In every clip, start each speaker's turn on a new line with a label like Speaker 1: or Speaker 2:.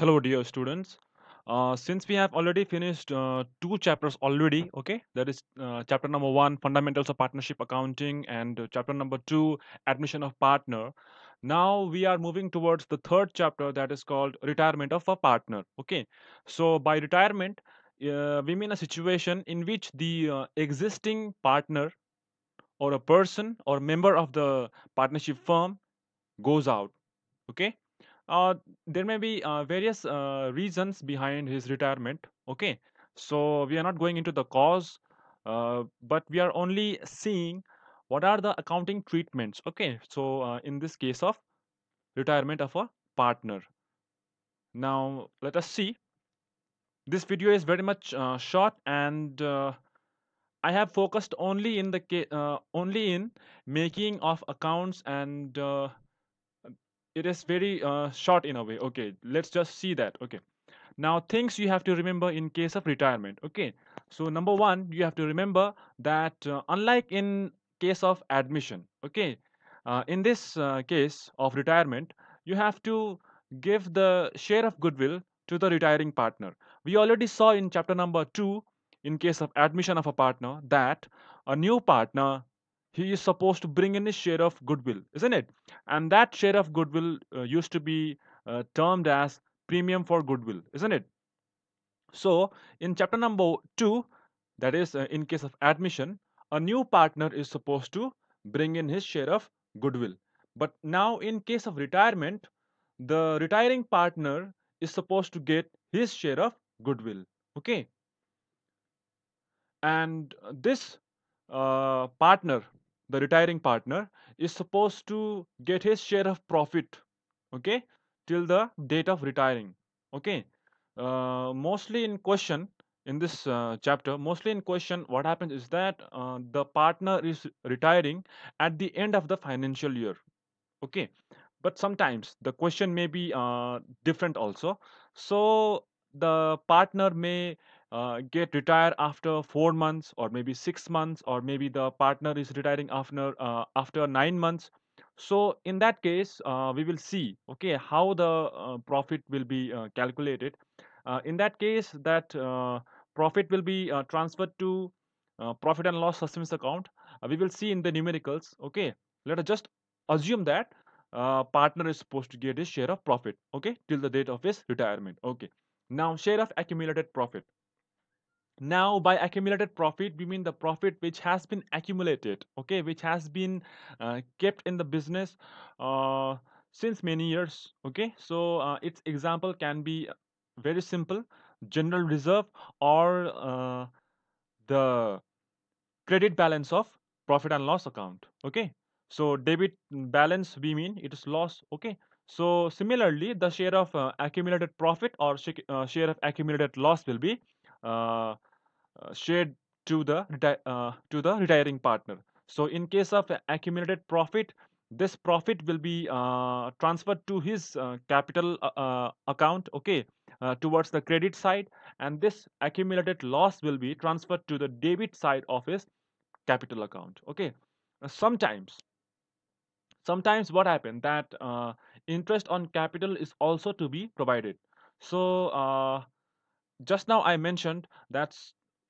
Speaker 1: hello dear students uh, since we have already finished uh, two chapters already okay that is uh, chapter number one fundamentals of partnership accounting and chapter number two admission of partner now we are moving towards the third chapter that is called retirement of a partner okay so by retirement uh, we mean a situation in which the uh, existing partner or a person or member of the partnership firm goes out okay uh, there may be uh, various uh, reasons behind his retirement okay so we are not going into the cause uh, but we are only seeing what are the accounting treatments okay so uh, in this case of retirement of a partner now let us see this video is very much uh, short and I have focused only in the only in making of accounts and it is very uh, short in a way okay let's just see that okay now things you have to remember in case of retirement okay so number one you have to remember that uh, unlike in case of admission okay uh, in this uh, case of retirement you have to give the share of goodwill to the retiring partner we already saw in chapter number two in case of admission of a partner that a new partner he is supposed to bring in his share of goodwill, isn't it? And that share of goodwill uh, used to be uh, termed as premium for goodwill, isn't it? So, in chapter number two, that is, uh, in case of admission, a new partner is supposed to bring in his share of goodwill. But now, in case of retirement, the retiring partner is supposed to get his share of goodwill. Okay. And this uh, partner the retiring partner, is supposed to get his share of profit, okay, till the date of retiring, okay. Uh, mostly in question in this uh, chapter, mostly in question, what happens is that uh, the partner is retiring at the end of the financial year, okay. But sometimes the question may be uh, different also. So the partner may uh, get retired after four months or maybe six months or maybe the partner is retiring after uh, after nine months so in that case uh, we will see okay how the uh, profit will be uh, calculated uh, in that case that profit will be transferred to profit and loss systems account we will see in the numericals okay let us just assume that partner is supposed to get his share of profit okay till the date of his retirement okay now share of accumulated profit now by accumulated profit we mean the profit which has been accumulated okay which has been uh, kept in the business uh, since many years okay so uh, its example can be very simple general reserve or uh, the credit balance of profit and loss account okay so debit balance we mean it is loss okay so similarly the share of uh, accumulated profit or sh uh, share of accumulated loss will be uh, uh, shared to the uh, to the retiring partner so in case of accumulated profit this profit will be uh, transferred to his uh, capital uh, uh account okay towards the credit side and this accumulated loss will be transferred to the debit side of his capital account okay sometimes sometimes what happened that interest on capital is also to be provided so just now i mentioned that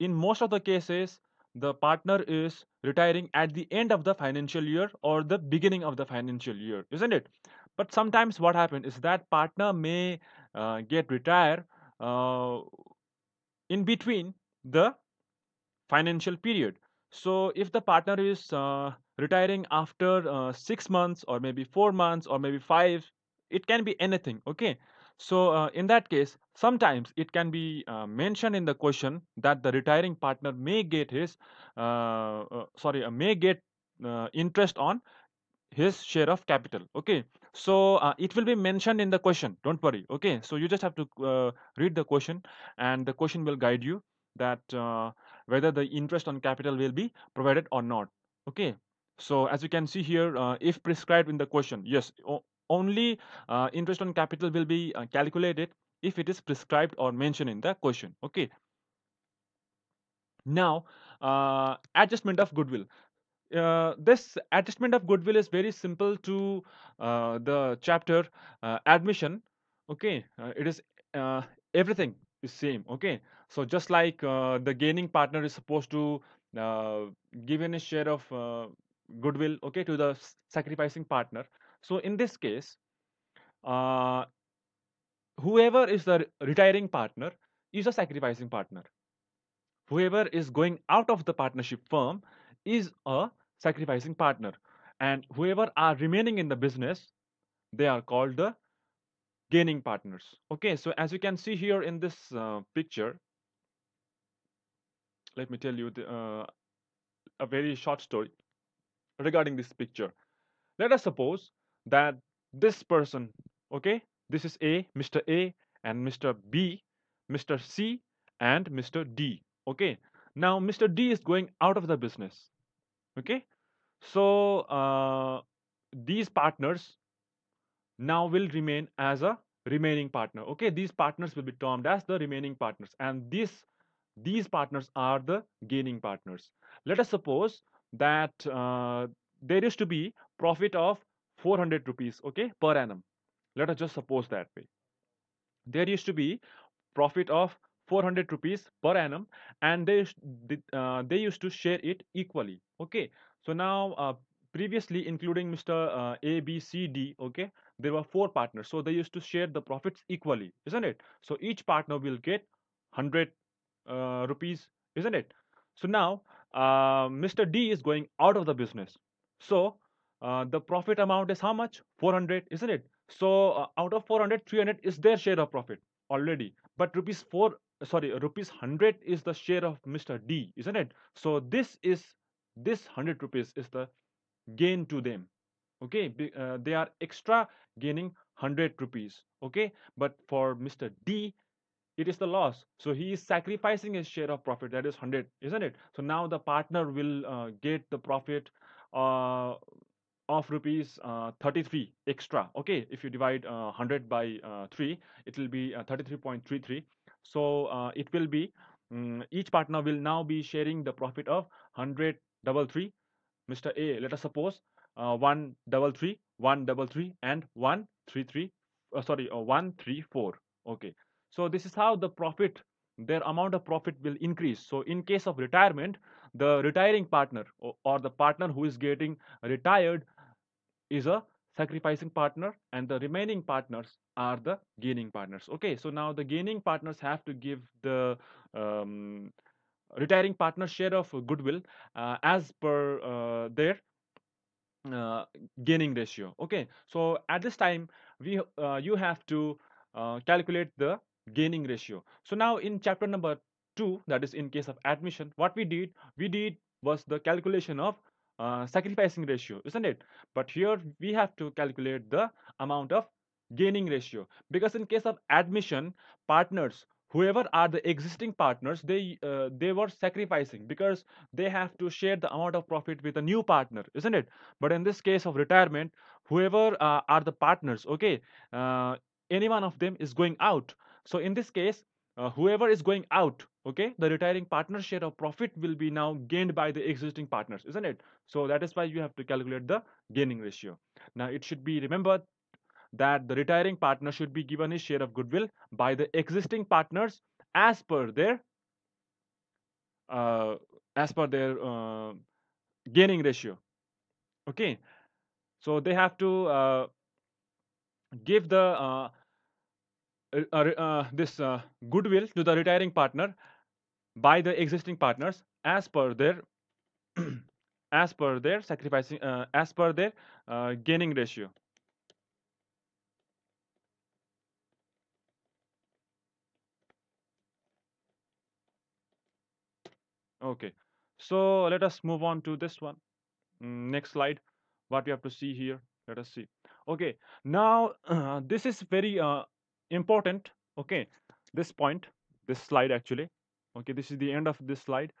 Speaker 1: in most of the cases the partner is retiring at the end of the financial year or the beginning of the financial year isn't it but sometimes what happens is that partner may uh, get retired uh, in between the financial period so if the partner is uh, retiring after uh, six months or maybe four months or maybe five it can be anything okay so uh, in that case, sometimes it can be uh, mentioned in the question that the retiring partner may get his, uh, uh sorry, uh, may get uh, interest on his share of capital. Okay, so it will be mentioned in the question. Don't worry. Okay, so you just have to read the question, and the question will guide you that whether the interest on capital will be provided or not. Okay, so as you can see here, uh, if prescribed in the question, yes, only uh, interest on capital will be uh, calculated if it is prescribed or mentioned in the question okay now uh, adjustment of goodwill uh, this adjustment of goodwill is very simple to uh, the chapter uh, admission okay it is everything is same okay so just like the gaining partner is supposed to give a share of goodwill okay to the sacrificing partner so in this case, uh, whoever is the retiring partner is a sacrificing partner. Whoever is going out of the partnership firm is a sacrificing partner. And whoever are remaining in the business, they are called the gaining partners. Okay, so as you can see here in this uh, picture, let me tell you the, uh, a very short story regarding this picture. Let us suppose that this person okay this is a mr a and mr b mr c and mr d okay now mr d is going out of the business okay so uh, these partners now will remain as a remaining partner okay these partners will be termed as the remaining partners and this these partners are the gaining partners let us suppose that uh, there is to be profit of 400 rupees okay per annum let us just suppose that way there used to be profit of 400 rupees per annum and they uh, they used to share it equally okay so now uh, previously including mr uh, a b c d okay there were four partners so they used to share the profits equally isn't it so each partner will get 100 uh, rupees isn't it so now uh, mr d is going out of the business so uh, the profit amount is how much 400 isn't it so uh, out of 400 300 is their share of profit already but rupees 4 sorry rupees 100 is the share of mr d isn't it so this is this 100 rupees is the gain to them okay uh, they are extra gaining 100 rupees okay but for mr d it is the loss so he is sacrificing his share of profit that is 100 isn't it so now the partner will uh, get the profit uh, of rupees uh, 33 extra okay if you divide uh, 100 by uh, 3 it will be 33.33 uh, so uh, it will be um, each partner will now be sharing the profit of 100 double three mr a let us suppose uh, one double three one double three and one three three sorry one three four okay so this is how the profit their amount of profit will increase so in case of retirement the retiring partner or the partner who is getting retired is a sacrificing partner and the remaining partners are the gaining partners okay so now the gaining partners have to give the um, retiring partner share of goodwill uh, as per uh, their uh, gaining ratio okay so at this time we uh, you have to uh, calculate the gaining ratio so now in chapter number two that is in case of admission what we did we did was the calculation of uh, sacrificing ratio isn't it but here we have to calculate the amount of gaining ratio because in case of admission partners whoever are the existing partners they uh, they were sacrificing because they have to share the amount of profit with a new partner isn't it but in this case of retirement whoever uh, are the partners okay uh, any one of them is going out so in this case uh, whoever is going out okay the retiring partner share of profit will be now gained by the existing partners isn't it so that is why you have to calculate the gaining ratio now it should be remembered that the retiring partner should be given his share of goodwill by the existing partners as per their uh, as per their uh, gaining ratio okay so they have to uh, give the uh, uh, uh, this goodwill to the retiring partner by the existing partners as per their as per their sacrificing uh, as per their uh, gaining ratio okay so let us move on to this one mm, next slide what we have to see here let us see okay now uh, this is very uh, important okay this point this slide actually okay this is the end of this slide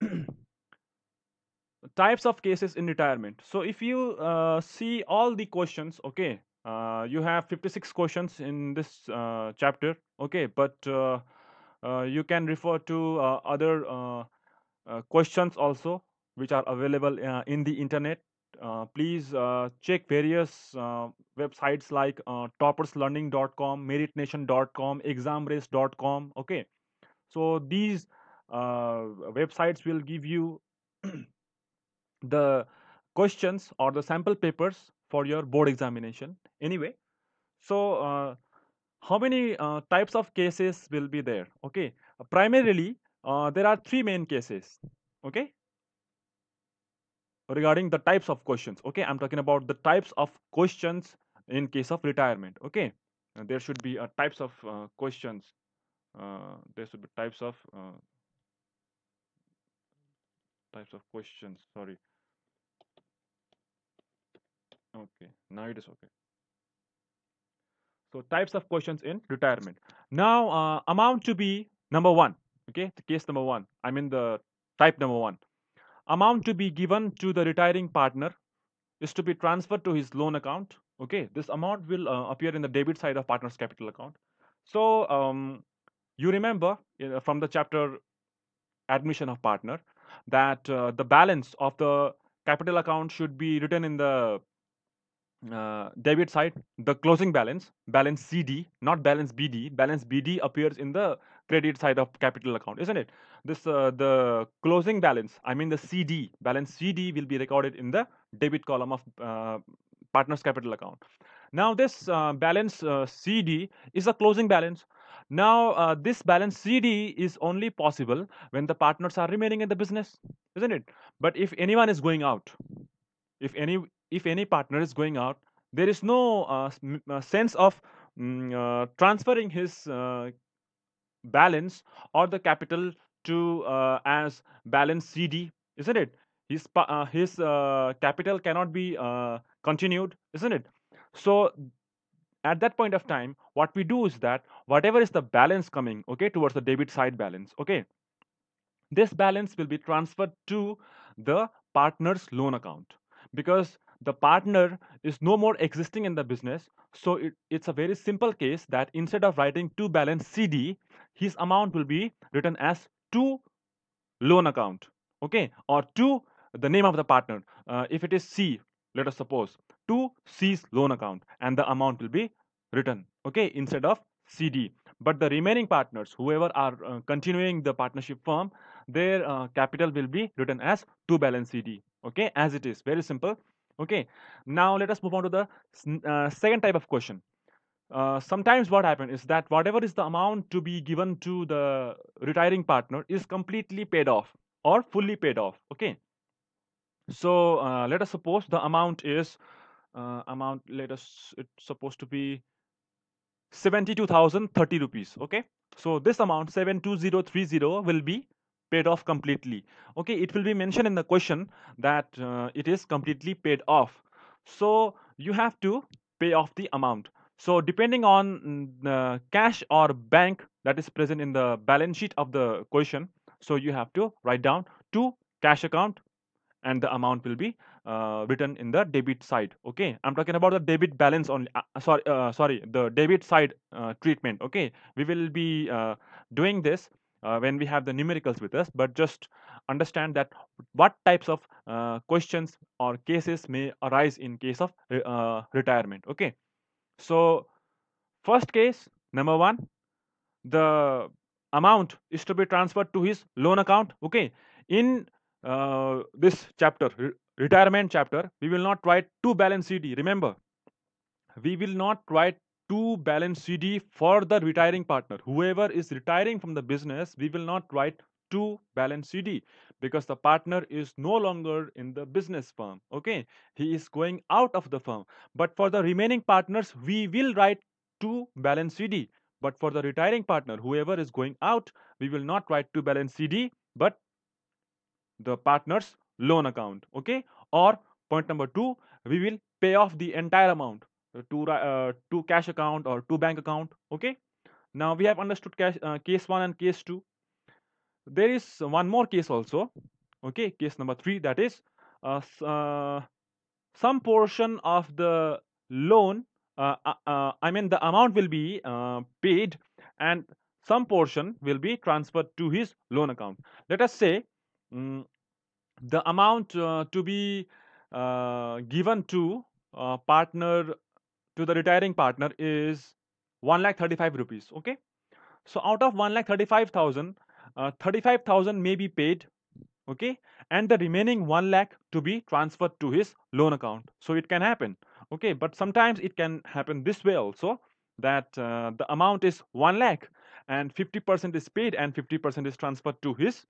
Speaker 1: types of cases in retirement so if you uh, see all the questions okay uh, you have 56 questions in this uh, chapter okay but uh, uh, you can refer to uh, other questions also which are available in the internet please check various websites like topperslearning.com meritnation.com examrace.com okay so these uh, websites will give you the questions or the sample papers for your board examination anyway so uh, how many uh, types of cases will be there okay primarily there are three main cases okay regarding the types of questions okay i'm talking about the types of questions in case of retirement okay and there should be a types of uh, questions uh, there should be types of uh, types of questions sorry okay now it is okay so types of questions in retirement now uh, amount to be number one okay the case number one i mean the type number one amount to be given to the retiring partner is to be transferred to his loan account okay this amount will uh, appear in the debit side of partner's capital account so um, you remember from the chapter admission of partner that uh, the balance of the capital account should be written in the uh, debit side the closing balance balance cd not balance bd balance bd appears in the credit side of capital account isn't it this uh, the closing balance i mean the cd balance cd will be recorded in the debit column of uh, partners capital account now this uh, balance uh, cd is a closing balance now, uh, this balance CD is only possible when the partners are remaining in the business, isn't it? But if anyone is going out, if any if any partner is going out, there is no uh, uh sense of mm, uh, transferring his uh, balance or the capital to uh, as balance CD, isn't it? His his capital cannot be continued, isn't it? So at that point of time, what we do is that whatever is the balance coming okay towards the debit side balance okay this balance will be transferred to the partner's loan account because the partner is no more existing in the business so it, it's a very simple case that instead of writing to balance cd his amount will be written as to loan account okay or to the name of the partner uh, if it is c let us suppose to c's loan account and the amount will be written okay instead of CD. But the remaining partners, whoever are uh, continuing the partnership firm, their uh, capital will be written as to balance CD. Okay, as it is, very simple. Okay, now let us move on to the uh, second type of question. Uh, sometimes what happens is that whatever is the amount to be given to the retiring partner is completely paid off or fully paid off. Okay, so uh, let us suppose the amount is uh, amount. Let us it's supposed to be 72,030 rupees. Okay. So this amount 72030 will be paid off completely. Okay. It will be mentioned in the question that uh, it is completely paid off. So you have to pay off the amount. So depending on mm, the cash or bank that is present in the balance sheet of the question, so you have to write down to cash account and the amount will be uh, written in the debit side okay i'm talking about the debit balance only uh, sorry uh, sorry the debit side uh, treatment okay we will be uh, doing this uh, when we have the numericals with us but just understand that what types of questions or cases may arise in case of re retirement okay so first case number one the amount is to be transferred to his loan account okay in uh, this chapter retirement chapter, we will not write two balance CD. Remember, we will not write two balance CD for the retiring partner. Whoever is retiring from the business, we will not write two balance CD because the partner is no longer in the business firm. Okay, he is going out of the firm. But for the remaining partners, we will write two balance CD. But for the retiring partner, whoever is going out, we will not write two balance CD, but the partners loan account okay or point number two we will pay off the entire amount uh, to uh, to cash account or to bank account okay now we have understood cash, uh, case one and case two there is one more case also okay case number three that is uh, uh, some portion of the loan uh, uh, uh i mean the amount will be paid and some portion will be transferred to his loan account let us say um, the amount uh, to be uh, given to uh, partner to the retiring partner is one lakh thirty-five rupees okay so out of one lakh thirty-five thousand, uh, thirty-five thousand may be paid okay and the remaining 1 lakh to be transferred to his loan account so it can happen okay but sometimes it can happen this way also that uh, the amount is 1 lakh and 50% is paid and 50% is transferred to his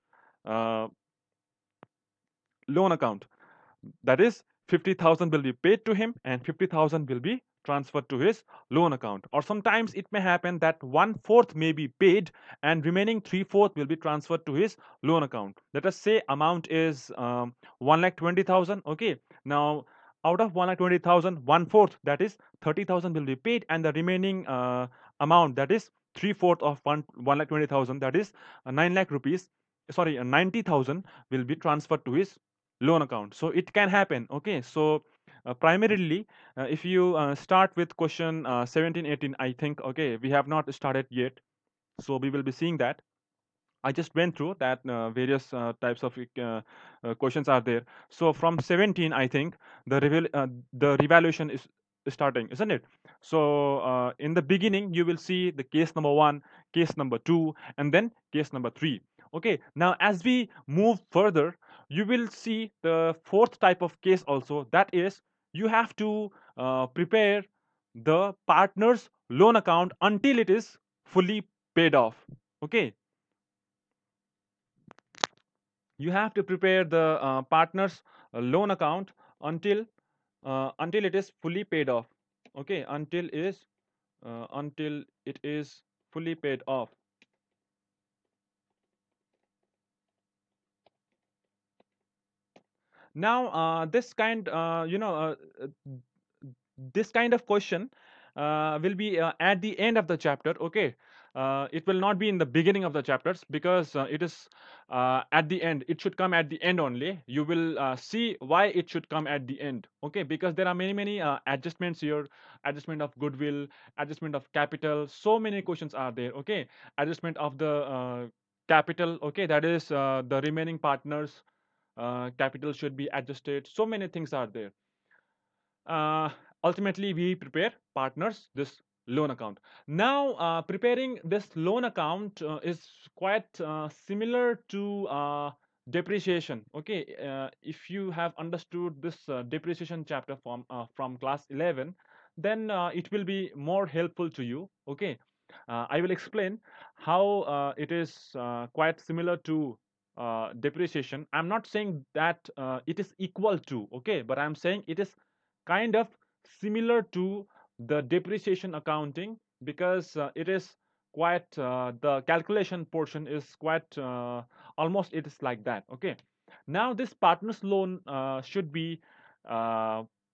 Speaker 1: uh, loan account. That is 50,000 will be paid to him and 50,000 will be transferred to his loan account or sometimes it may happen that one fourth may be paid and remaining three fourth will be transferred to his loan account let us say amount is um, 1 lakh 20000 okay now out of 1 lakh 20000 one fourth that is 30000 will be paid and the remaining uh, amount that is three fourth of 1 1 lakh 20000 that is uh, 9 lakh rupees sorry uh, 90000 will be transferred to his loan account so it can happen okay so uh, primarily uh, if you uh, start with question uh, 17 18 i think okay we have not started yet so we will be seeing that i just went through that uh, various uh, types of questions are there so from 17 i think the the revaluation is starting isn't it so in the beginning you will see the case number one case number two and then case number three okay now as we move further you will see the fourth type of case also that is you have to uh, prepare the partner's loan account until it is fully paid off okay you have to prepare the uh, partner's uh, loan account until uh, until it is fully paid off okay until is uh, until it is fully paid off now uh, this kind uh, you know uh, uh this kind of question uh, will be uh, at the end of the chapter okay it will not be in the beginning of the chapters because it is at the end it should come at the end only you will see why it should come at the end okay because there are many many adjustments here adjustment of goodwill adjustment of capital so many questions are there okay adjustment of the capital okay that is the remaining partners uh, capital should be adjusted so many things are there uh, ultimately we prepare partners this loan account now uh, preparing this loan account uh, is quite uh, similar to uh, depreciation okay if you have understood this depreciation chapter from from class 11 then it will be more helpful to you okay i will explain how it is quite similar to uh, depreciation i'm not saying that uh, it is equal to okay but i'm saying it is kind of similar to the depreciation accounting because uh, it is quite uh, the calculation portion is quite uh, almost it is like that okay now this partners loan should be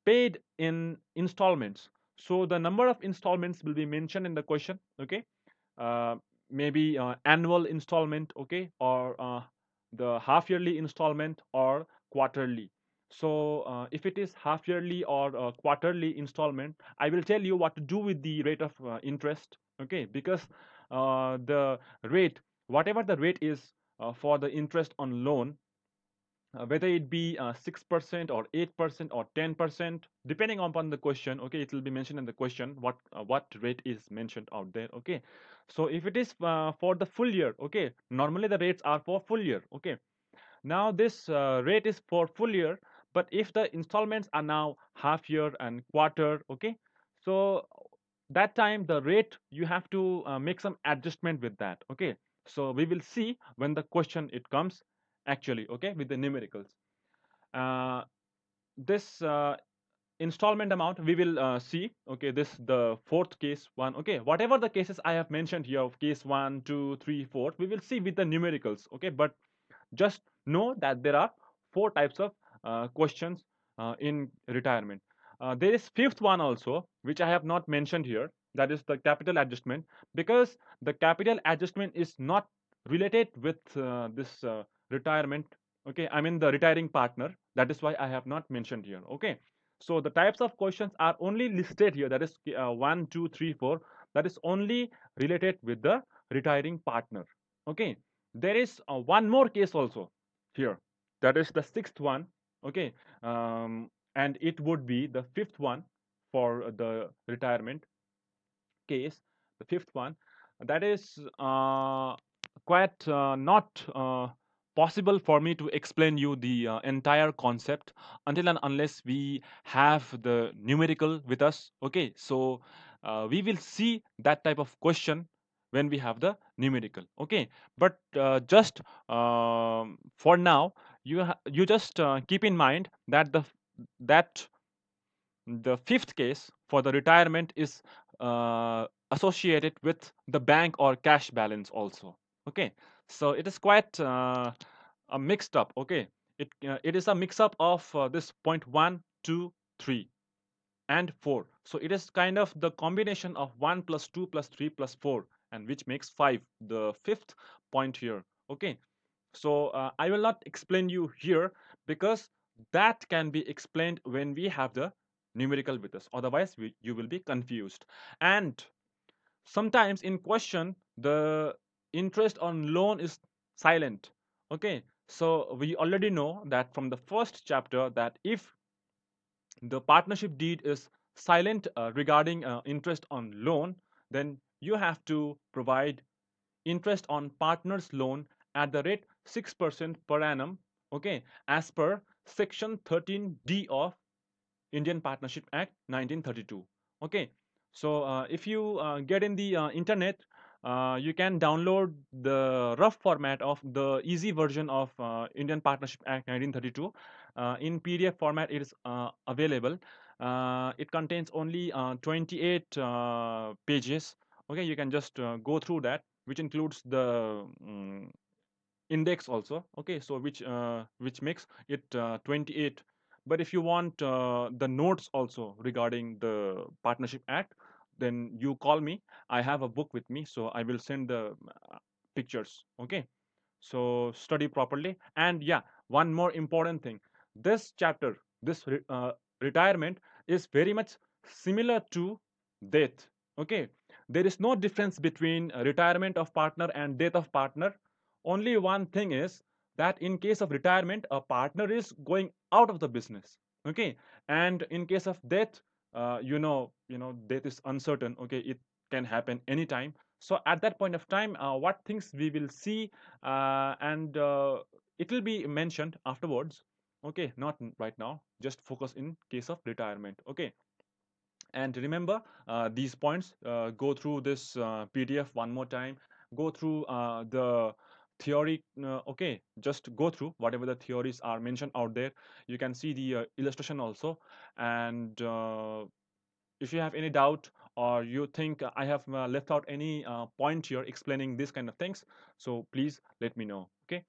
Speaker 1: paid in installments so the number of installments will be mentioned in the question okay maybe uh, annual installment okay or uh, the half yearly installment or quarterly so uh, if it is half yearly or uh, quarterly installment i will tell you what to do with the rate of uh, interest okay because uh, the rate whatever the rate is uh, for the interest on loan uh, whether it be 6% uh, or 8% or 10% depending upon the question okay it will be mentioned in the question what uh, what rate is mentioned out there okay so if it is for the full year okay normally the rates are for full year okay now this rate is for full year but if the installments are now half year and quarter okay so that time the rate you have to uh, make some adjustment with that okay so we will see when the question it comes actually okay with the numericals uh, this uh, installment amount we will uh, see okay this the fourth case one okay whatever the cases i have mentioned here of case one two three four we will see with the numericals okay but just know that there are four types of uh, questions uh, in retirement uh, there is fifth one also which i have not mentioned here that is the capital adjustment because the capital adjustment is not related with uh, this uh, retirement okay i mean the retiring partner that is why i have not mentioned here okay so the types of questions are only listed here that is uh, one two three four that is only related with the retiring partner okay there is uh, one more case also here that is the sixth one okay um, and it would be the fifth one for the retirement case the fifth one that is uh, quite uh, not uh, possible for me to explain you the uh, entire concept until and unless we have the numerical with us okay so uh, we will see that type of question when we have the numerical okay but uh, just um, for now you you just uh, keep in mind that the that the fifth case for the retirement is uh, associated with the bank or cash balance also okay so it is quite uh, a mixed up okay it uh, it is a mix up of uh, this point one two three and 4 so it is kind of the combination of 1 plus 2 plus 3 plus 4 and which makes 5 the fifth point here okay so uh, i will not explain you here because that can be explained when we have the numerical with us otherwise we, you will be confused and sometimes in question the interest on loan is silent okay so we already know that from the first chapter that if the partnership deed is silent uh, regarding uh, interest on loan then you have to provide interest on partner's loan at the rate 6% per annum okay as per section 13d of indian partnership act 1932 okay so uh, if you uh, get in the uh, internet uh, you can download the rough format of the easy version of uh, Indian Partnership Act 1932. Uh, in PDF format, it is uh, available. Uh, it contains only uh, 28 pages. Okay, you can just go through that, which includes the um, index also. Okay, so which which makes it 28. But if you want the notes also regarding the Partnership Act, then you call me i have a book with me so i will send the um, uh, pictures okay so study properly and yeah one more important thing this chapter this re uh, retirement is very much similar to death okay there is no difference between retirement of partner and death of partner only one thing is that in case of retirement a partner is going out of the business okay and in case of death uh, you know you know death is uncertain okay it can happen anytime so at that point of time uh, what things we will see uh, and uh, it will be mentioned afterwards okay not right now just focus in case of retirement okay and remember uh, these points uh, go through this pdf one more time go through the theory uh, okay just go through whatever the theories are mentioned out there you can see the uh, illustration also and uh, if you have any doubt or you think i have uh, left out any uh, point here explaining this kind of things so please let me know okay